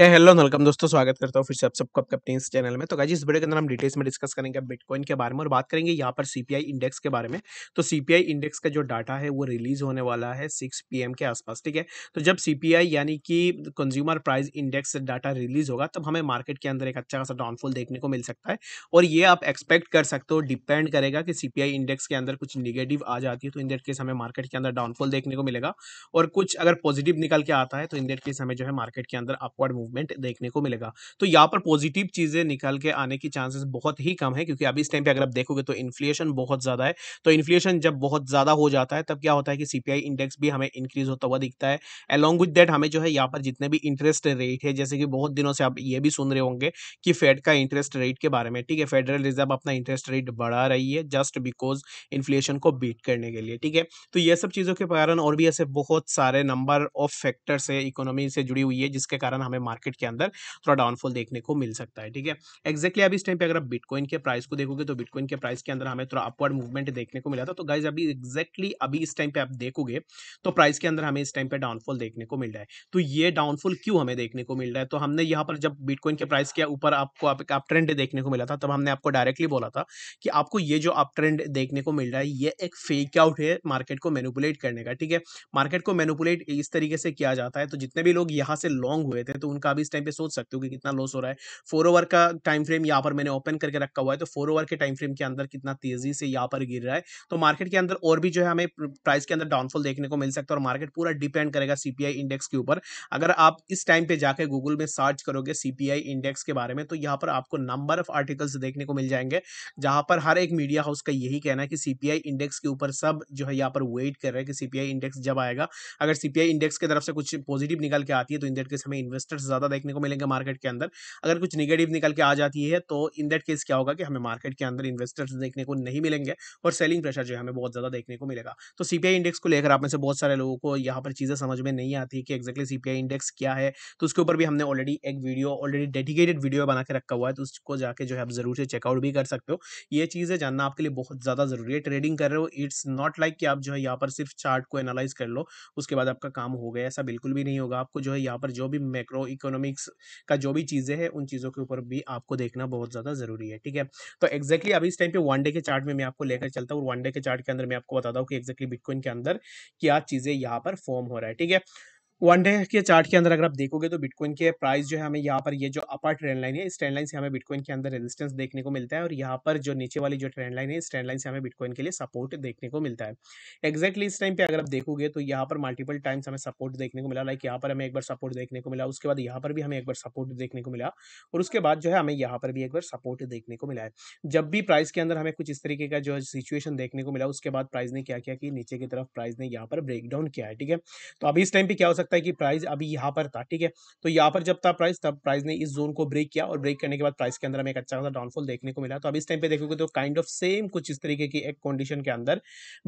hello welcome दोस्तों स्वागत करता हूँ फिर से आप सबको आपके अपने इस चैनल में तो गाइस इस वीडियो के अंदर हम डिटेल्स में डिस्कस करेंगे बिटकॉइन के बारे में और बात करेंगे यहाँ पर सीपीआई इंडेक्स के बारे में तो सीपीआई इंडेक्स का जो डाटा है वो रिलीज होने वाला है सिक्स पीएम के आसपास ठीक है तो जब सी यानी कि consumer price index data release होगा तब हमें मार्केट के अंदर एक अच्छा खासा डाउनफॉल देखने को मिल सकता है और ये आप एक्सपेक्ट कर सकते हो डिपेंड करेगा कि सी इंडेक्स के अंदर कुछ निगेटिव आ जाती है तो इन के केस हमें मार्केट के अंदर डाउनफॉल देखने को मिलेगा और कुछ अगर पॉजिटिव निकल के आता है तो इन के केस हमें जो है मार्केट के अंदर अपवर्ड मूवमेंट देखने को मिलेगा तो यहाँ पर पॉजिटिव चीज़ें निकल के आने की चांसेस बहुत ही कम है क्योंकि अभी इस टाइम पे अगर आप देखोगे तो इन्फ्लेशन बहुत ज़्यादा है तो इन्फ्लेशन जब बहुत ज़्यादा हो जाता है तब क्या होता है कि सीपीआई इंडेक्स भी हमें इंक्रीज होता हुआ दिखता है अलॉन्ग विद दैट हमें जो है यहाँ पर जितने भी इंटरेस्ट रेट है जैसे कि बहुत दिनों से आप ये भी सुन रहे होंगे कि फेड का इंटरेस्ट रेट के बारे में ठीक है फेडरल रिजर्व अपना इंटरेस्ट रेट बढ़ा रही है जस्ट बिकॉज इन्फ्लेशन को बीट करने के लिए ठीक है तो ये सब चीज़ों के कारण और भी ऐसे बहुत सारे नंबर ऑफ फैक्टर्स है इकोनॉमी से जुड़ी हुई है जिसके कारण हमें मार्केट के अंदर थोड़ा डाउनफॉल देखने को मिल सकता है ठीक है एक्जैक्टली अभी इस टाइम पे अगर आप बिटकॉइन के प्राइस को देखोगे तो बिटकॉइन के प्राइस के अंदर हमें थोड़ा अपवर्ड मूवमेंट देखने को मिला था तो गाइज अभी एक्जैक्टली अभी इस टाइम पे आप देखोगे तो प्राइस के अंदर हमें इस टाइम पे डाउनफॉल देखने को मिल रहा है तो ये डाउनफॉल क्यों हमें देखने को मिल रहा है तो हमने यहाँ पर जब बिटकॉइन के प्राइस के ऊपर आपको आप, आप ट्रेंड देखने को मिला था तब हमने आपको डायरेक्टली बोला था कि आपको ये जो आप ट्रेंड देखने को मिल रहा है ये एक फेक आउट है मार्केट को मैनुपुलेट करने का ठीक है मार्केट को मैनुपुलेट इस तरीके से किया जाता है तो जितने भी लोग यहाँ से लॉन्ग हुए थे तो उनका का भी इस टाइम पे सोच सकते हो कि कितना लॉस हो रहा है फोर ओवर का टाइम फ्रेम यहाँ पर मैंने ओपन करके रखा हुआ है तो फोर ओवर के टाइम फ्रेम के अंदर कितना तेजी से यहाँ पर गिर रहा है तो मार्केट के अंदर और भी जो है हमें प्राइस के अंदर डाउनफॉल देखने को मिल सकता है और मार्केट पूरा डिपेंड करेगा सीपीआई इंडेक्स के ऊपर अगर आप इस टाइम पे जाकर गूगल में सर्च करोगे सीपीआई इंडेक्स के बारे में तो यहाँ पर आपको नंबर ऑफ आर्टिकल्स देखने को मिल जाएंगे जहाँ पर हर एक मीडिया हाउस का यही कहना है कि सीपीआई इंडेक्स के ऊपर सब जो है यहाँ पर वेट कर रहे हैं कि सीपीआई इंडेक्स जब आएगा अगर सीपीआई इंडेक्स की तरफ से कुछ पॉजिटिव निकल के आती है तो इंडेक्स दैट केस हमें इन्वेस्टर्स ज़्यादा देखने को मिलेंगे मार्केट के अंदर अगर कुछ निगेटिव निकल के आ जाती है तो इन दैट केस क्या होगा कि हमें मार्केट के अंदर इन्वेस्टर्स देखने को नहीं मिलेंगे और सेलिंग प्रेशर जो है हमें बहुत ज़्यादा देखने को मिलेगा तो सीपीआई इंडेक्स को लेकर आप में से बहुत सारे लोगों को यहाँ पर चीज़ें समझ में नहीं आती कि एक्जैक्टली सीपीआई इंडेक्स क्या है तो उसके ऊपर भी हमने ऑलरेडी एक वीडियो ऑलरेडी डेडिकेटेड वीडियो बना के रखा हुआ है तो उसको जाके जो है आप ज़रूर से चेकआउट भी कर सकते हो ये चीज़ें जानना आपके लिए बहुत ज़्यादा ज़रूरी है ट्रेडिंग कर रहे हो इट्स नॉट लाइक कि आप जो है यहाँ पर सिर्फ चार्ट को एनालाइज कर लो उसके बाद आपका काम हो गया ऐसा बिल्कुल भी नहीं होगा आपको जो है यहाँ पर जो भी मैक्रो इकोनॉमिक्स का जो भी चीज़ें हैं उन चीज़ों के ऊपर भी आपको देखना बहुत ज़्यादा ज़रूरी है ठीक है तो एक्जैक्टली अभी इस टाइम पे वन डे के चार्ट में मैं आपको लेकर चलता हूँ वन डे के चार्ट के अंदर मैं आपको बताता हूँ कि एक्जैक्टली बिटकॉइन के अंदर क्या चीज़ें यहाँ पर फॉर्म हो रहा है ठीक है वन डे के चार्ट के अंदर अगर आप देखोगे तो बिटकॉइन के प्राइस जो है हमें यहाँ पर ये जो अपर ट्रेंड लाइन है इस ट्रेंड लाइन से हमें बिटकॉइन के अंदर रेजिस्टेंस देखने को मिलता है और यहाँ पर जो नीचे वाली जो ट्रेंड लाइन है इस ट्रेंड लाइन से हमें बिटकॉइन के लिए सपोर्ट देखने को मिलता है एक्जैक्टली इस टाइम पे अगर आप देखोगे तो यहाँ पर मल्टीपल टाइम्स हमें सपोर्ट देखने को मिला लाइक यहाँ पर हमें एक बार सपोर्ट देखने को मिला उसके बाद यहाँ पर भी हमें एक बार सपोर्ट देखने को मिला और उसके बाद जो है हमें यहाँ पर भी एक बार सपोर्ट देखने को मिला है जब भी प्राइस के अंदर हमें कुछ इस तरीके का जो है सिचुएशन देखने को मिला उसके बाद प्राइस ने क्या किया कि नीचे की तरफ प्राइस ने यहाँ पर ब्रेक डाउन किया है ठीक है तो अभी इस टाइम पर क्या हो सकता सकता है कि प्राइस अभी यहाँ पर था ठीक है तो यहाँ पर जब था प्राइस तब प्राइस ने इस जोन को ब्रेक किया और ब्रेक करने के बाद प्राइस के अंदर हमें एक अच्छा खासा डाउनफॉल देखने को मिला तो अब इस टाइम पे देखोगे तो काइंड ऑफ सेम कुछ इस तरीके की एक कंडीशन के अंदर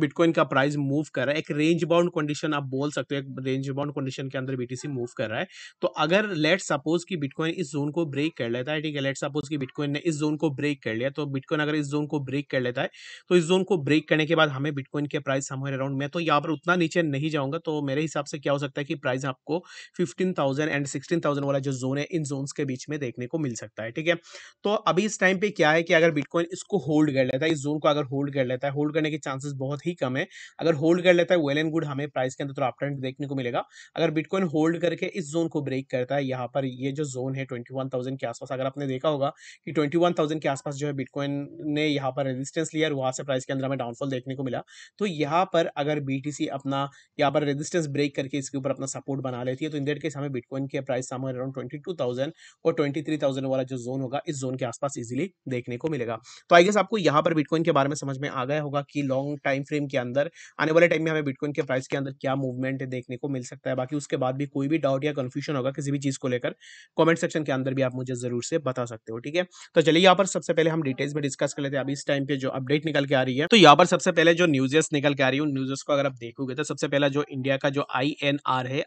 बिटकॉइन का प्राइस मूव कर रहा है एक रेंज बाउंड कंडीशन आप बोल सकते हो एक रेंज बाउंड कंडीशन के अंदर बीटीसी मूव कर रहा है तो अगर लेट सपोज कि बिटकॉइन इस जोन को ब्रेक कर लेता है ठीक है लेट सपोज कि बिटकॉइन ने इस जोन को ब्रेक कर लिया तो बिटकॉइन अगर इस जोन को ब्रेक कर लेता है तो इस जोन को ब्रेक करने के बाद हमें बिटकॉइन के प्राइस समवेयर अराउंड में तो यहाँ पर उतना नीचे नहीं जाऊंगा तो मेरे हिसाब से क्या हो सकता है कि प्राइस आपको fifteen thousand and sixteen thousand वाला जो जोन है इन जोन के बीच में देखने को मिल सकता है ठीक है तो अभी इस टाइम पे क्या है कि अगर बिटकॉइन इसको होल्ड कर लेता है इस जोन को अगर होल्ड कर लेता है होल्ड करने के चांसेस बहुत ही कम है अगर होल्ड कर लेता है वेल एंड गुड हमें प्राइस के अंदर तो आप देखने को मिलेगा अगर बिटकॉइन होल्ड करके इस जोन को ब्रेक करता है यहाँ पर ये जो जोन है ट्वेंटी के आसपास अगर आपने देखा होगा कि ट्वेंटी के आसपास जो है बिटकॉइन ने यहाँ पर रेजिस्टेंस लिया और वहाँ से प्राइस के अंदर हमें डाउनफॉल देखने को मिला तो यहाँ पर अगर बी अपना यहाँ पर रेजिस्टेंस ब्रेक करके इसके ऊपर अपना सपोर्ट बना लेती है तो इन दैट केस हमें बिटकॉइन के price somewhere around twenty two thousand और ट्वेंटी थ्री थाउजेंड वाला जो जोन होगा इस जोन के आसपास इजिली देखने को मिलेगा तो आई गेस आपको यहाँ पर बिटकॉइन के बारे में समझ में आ गया होगा कि लॉन्ग टाइम फ्रेम के अंदर आने वाले टाइम में हमें बिटकॉइन के प्राइस के अंदर क्या मूवमेंट देखने को मिल सकता है बाकी उसके बाद भी कोई भी डाउट या कन्फ्यूजन होगा किसी भी चीज़ को लेकर कॉमेंट सेक्शन के अंदर भी आप मुझे जरूर से बता सकते हो ठीक है तो चलिए यहाँ पर सबसे पहले हम डिटेल्स में डिस्कस कर लेते हैं अभी इस टाइम पे जो अपडेट निकल के आ रही है तो यहाँ पर सबसे पहले जो न्यूजेस निकल के आ रही है उन न्यूजेस को अगर आप देखोगे तो सबसे पहला जो इंडिया का जो आई है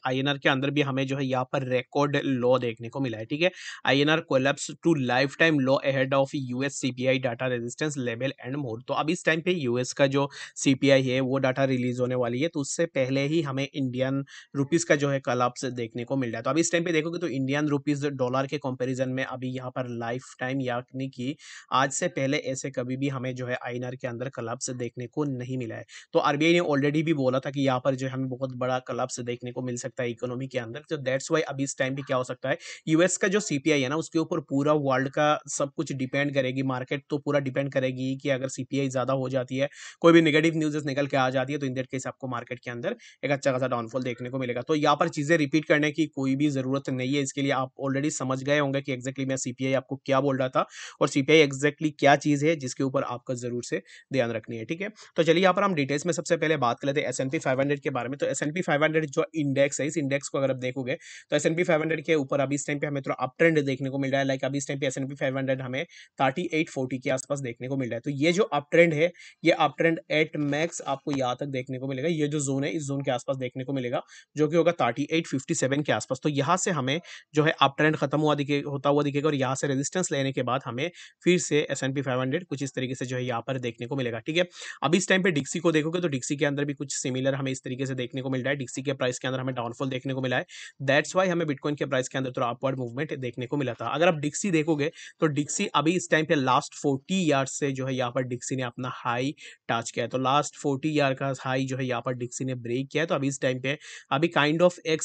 आई के अंदर भी हमें जो है यहाँ पर रिकॉर्ड लॉ देखने को मिला है ठीक है I N R collapse to life time low ahead of US CPI data resistance level and more तो अब इस टाइम पे यूएस का जो सीपीआई है वो डाटा रिलीज होने वाली है तो उससे पहले ही हमें इंडियन रुपीज का जो है कलाप्स देखने को मिल रहा है तो अब इस टाइम पे देखोगे तो इंडियन रुपीज डॉलर के कंपेरिजन में अभी यहाँ पर लाइफ टाइम यानी कि आज से पहले ऐसे कभी भी हमें जो है आर के अंदर कलाप्स देखने को नहीं मिला है तो आई ने ऑलरेडी भी बोला था कि यहाँ पर जो है हमें बहुत बड़ा कलाप्स देखने को मिल सकता सकता है इकोनॉमी के अंदर तो दैट्स वाई अभी इस टाइम भी क्या हो सकता है यूएस का जो सीपीआई है ना उसके ऊपर पूरा वर्ल्ड का सब कुछ डिपेंड करेगी मार्केट तो पूरा डिपेंड करेगी कि अगर सीपीआई ज़्यादा हो जाती है कोई भी निगेटिव न्यूज निकल के आ जाती है तो इन दैट केस आपको मार्केट के अंदर एक अच्छा खासा डाउनफॉल देखने को मिलेगा तो यहाँ पर चीज़ें रिपीट करने की कोई भी ज़रूरत नहीं है इसके लिए आप ऑलरेडी समझ गए होंगे कि एक्जैक्टली मैं सीपीआई आपको क्या बोल रहा था और सीपीआई एक्जैक्टली क्या चीज़ है जिसके ऊपर आपका ज़रूर से ध्यान रखनी है ठीक है तो चलिए यहाँ पर हम डिटेल्स में सबसे पहले बात कर लेते हैं एस फाइव हंड्रेड के बारे में तो एस फाइव हंड्रेड जो इंडेक्स है इस इंडेक्स को अगर आप देखोगे तो S and P five hundred के ऊपर अभी इस टाइम पे हमें थोड़ा अप ट्रेंड देखने को मिल रहा है लाइक अभी इस टाइम पे S and P five hundred हमें थर्टी एट फोर्टी के आसपास देखने को मिल रहा है तो ये जो अप ट्रेंड है ये अप ट्रेंड एट मैक्स आपको यहाँ तक देखने को मिलेगा ये जो जोन है इस जोन के आसपास देखने को मिलेगा जो कि होगा थर्टी एट फिफ्टी सेवन के आसपास तो यहाँ से हमें जो है अप ट्रेंड खत्म हुआ दिखे होता हुआ दिखेगा और यहाँ से रेजिस्टेंस लेने के बाद हमें फिर से S and P five hundred कुछ इस तरीके से जो है यहाँ पर देखने को मिलेगा ठीक है अभी इस टाइम पे डिक्सी को देखोगे तो डिक्सी के अंदर भी कुछ सिमिलर हमें इस तरीके से देखने को मिल रहा है डिक्सी के प्राइस के अंदर हमें डाउन डाउनफॉल देखने को मिला है दैट्स वाई हमें बिटकॉइन के प्राइस के अंदर थोड़ा अपवर्ड मूवमेंट देखने को मिला था अगर आप डिक्सी देखोगे तो डिक्सी अभी इस टाइम पे लास्ट फोर्टी ईयर से जो है यहाँ पर डिक्सी ने अपना हाई टच किया है तो लास्ट फोर्टी ईयर का हाई जो है यहाँ पर डिक्सी ने ब्रेक किया है तो अभी इस टाइम पे अभी काइंड ऑफ एक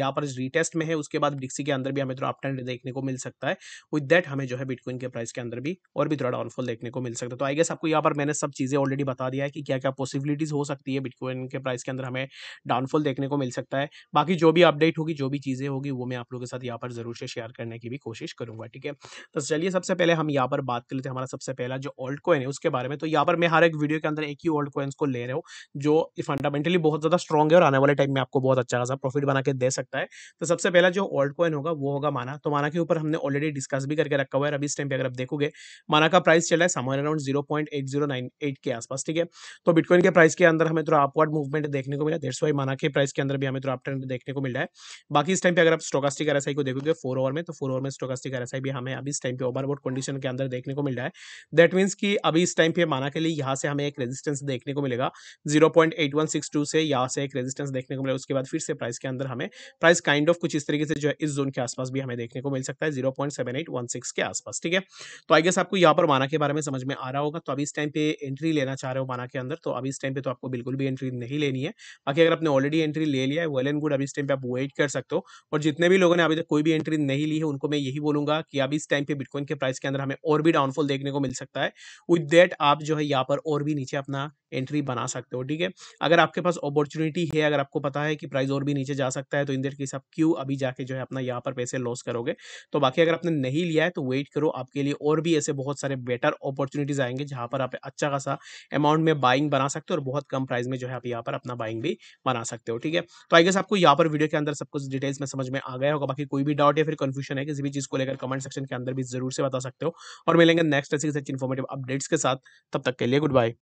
यहाँ पर रिटेस्ट में है उसके बाद डिक्सी के अंदर भी हमें थोड़ा अप देखने को मिल सकता है विद दैट हमें जो है बिटकॉइन के प्राइस के अंदर भी और भी थोड़ा डाउनफॉल देखने को मिल सकता है तो आई गेस आपको यहाँ पर मैंने सब चीज़ें ऑलरेडी बता दिया है कि क्या क्या पॉसिबिलिटीज़ हो सकती है बिटकॉइन के प्राइस के अंदर हमें डाउनफॉल देखने को मिल सकता है है बाकी जो भी अपडेट होगी जो भी चीज़ें होगी वो मैं आप लोगों के साथ यहाँ पर ज़रूर से शेयर करने की भी कोशिश करूँगा ठीक है तो चलिए सबसे पहले हम यहाँ पर बात कर लेते हैं हमारा सबसे पहला जो ओल्ड कॉइन है उसके बारे में तो यहाँ पर मैं हर एक वीडियो के अंदर एक ही ओल्ड कॉइन्स को ले रहे हो जो फंडामेंटली बहुत ज़्यादा स्ट्रॉग है और आने वाले टाइम में आपको बहुत अच्छा खासा प्रॉफिट बना के दे सकता है तो सबसे पहला जो ओल्ड कॉइन होगा वो होगा माना तो माना के ऊपर हमने ऑलरेडी डिस्कस भी करके रखा हुआ है अभी इस टाइम पर अगर आप देखोगे माना का प्राइस चला है समर अराउंड जीरो के आसपास ठीक है तो बिटकॉइन के प्राइस के अंदर हमें थोड़ा अपवर्ड मूवमेंट देखने को मिला देर डेढ़ माना के प्राइस के अंदर भी में तो ट्रेंड देखने को मिल रहा है बाकी इस टाइम पे अगर आप स्टोकास्टिक आर को देखोगे फोर ओवर में तो फोर ओवर में स्टोकास्टिक आर भी हमें अभी इस टाइम पे ओवरबोर्ड कंडीशन के अंदर देखने को मिल रहा है दैट मीन्स की अभी इस टाइम पे माना के लिए यहाँ से हमें एक रेजिस्टेंस देखने को मिलेगा जीरो से यहाँ से एक रेजिस्टेंस देखने को मिलेगा उसके बाद फिर से प्राइस के अंदर हमें प्राइस काइंड ऑफ कुछ इस तरीके से जो है इस जोन के आसपास भी हमें देखने को मिल सकता है जीरो के आसपास ठीक है तो आई गेस आपको यहाँ पर माना के बारे में समझ में आ रहा होगा तो अभी इस टाइम पे एंट्री लेना चाह रहे हो माना के अंदर तो अभी इस टाइम पे तो आपको बिल्कुल भी एंट्री नहीं लेनी है बाकी अगर आपने ऑलरेडी एंट्री ले लिया है वेल एंड गुड अभी इस टाइम पे आप वेट कर सकते हो और जितने भी लोगों ने अभी तक कोई भी एंट्री नहीं ली है उनको मैं यही बोलूंगा कि अभी इस टाइम पे बिटकॉइन के प्राइस के अंदर हमें और भी डाउनफॉल देखने को मिल सकता है विद दैट आप जो है यहाँ पर और भी नीचे अपना एंट्री बना सकते हो ठीक है अगर आपके पास अपॉर्चुनिटी है अगर आपको पता है कि प्राइस और भी नीचे जा सकता है तो इन दैट केस आप क्यों अभी जाके जो है अपना यहाँ पर पैसे लॉस करोगे तो बाकी अगर आपने नहीं लिया है तो वेट करो आपके लिए और भी ऐसे बहुत सारे बेटर अपॉर्चुनिटीज आएंगे जहाँ पर आप अच्छा खासा अमाउंट में बाइंग बना सकते हो और बहुत कम प्राइस में जो है आप यहाँ पर अपना बाइंग भी बना सकते हो ठीक है तो आई गेस आपको यहाँ पर वीडियो के अंदर सब कुछ डिटेल्स में समझ में आ गया होगा बाकी कोई भी डाउट या फिर कंफ्यूजन है किसी भी चीज़ को लेकर कमेंट सेक्शन के अंदर भी जरूर से बता सकते हो और मिलेंगे नेक्स्ट ऐसी इन्फॉर्मेटिव अपडेट्स के साथ तब तक के लिए गुड बाय